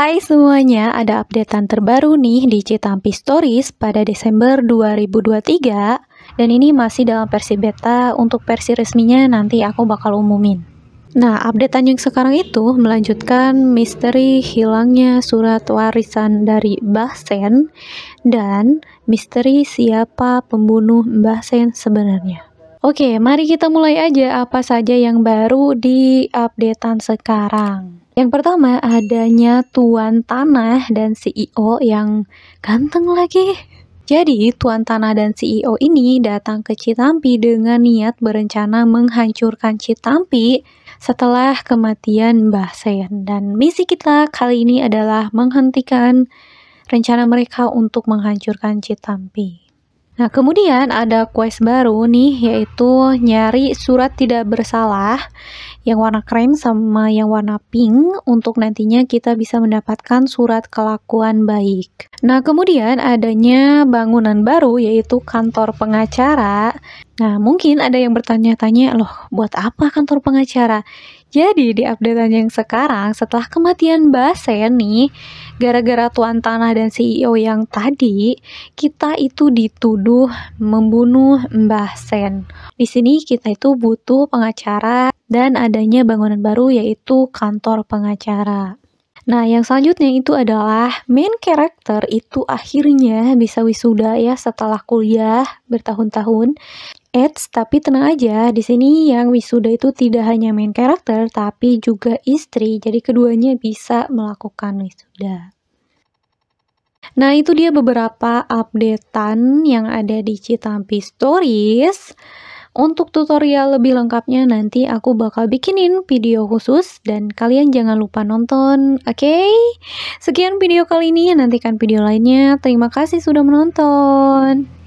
Hai semuanya, ada updatean terbaru nih di Citampi Stories pada Desember 2023 dan ini masih dalam versi beta untuk versi resminya nanti aku bakal umumin. Nah, updatean yang sekarang itu melanjutkan misteri hilangnya surat warisan dari Mbah Sen dan misteri siapa pembunuh Mbah Sen sebenarnya. Oke, mari kita mulai aja apa saja yang baru di updatean sekarang. Yang pertama adanya tuan tanah dan CEO yang ganteng lagi. Jadi, Tuan Tanah dan CEO ini datang ke Citampi dengan niat berencana menghancurkan Citampi setelah kematian Mbah Sen. Dan misi kita kali ini adalah menghentikan rencana mereka untuk menghancurkan Citampi. Nah, kemudian ada quest baru nih, yaitu nyari surat tidak bersalah yang warna krem sama yang warna pink untuk nantinya kita bisa mendapatkan surat kelakuan baik. Nah, kemudian adanya bangunan baru yaitu kantor pengacara. Nah, mungkin ada yang bertanya-tanya, loh buat apa kantor pengacara? Jadi di update yang sekarang setelah kematian Basen nih, gara-gara tuan tanah dan CEO yang tadi, kita itu dituduh membunuh Mbah Sen. Di sini kita itu butuh pengacara dan adanya bangunan baru yaitu kantor pengacara. Nah, yang selanjutnya itu adalah main character itu akhirnya bisa wisuda ya setelah kuliah bertahun-tahun. Eits, tapi tenang aja, di sini yang wisuda itu tidak hanya main karakter, tapi juga istri, jadi keduanya bisa melakukan wisuda. Nah, itu dia beberapa updatean yang ada di Citampi Stories. Untuk tutorial lebih lengkapnya nanti aku bakal bikinin video khusus dan kalian jangan lupa nonton, oke? Okay? Sekian video kali ini, nantikan video lainnya. Terima kasih sudah menonton.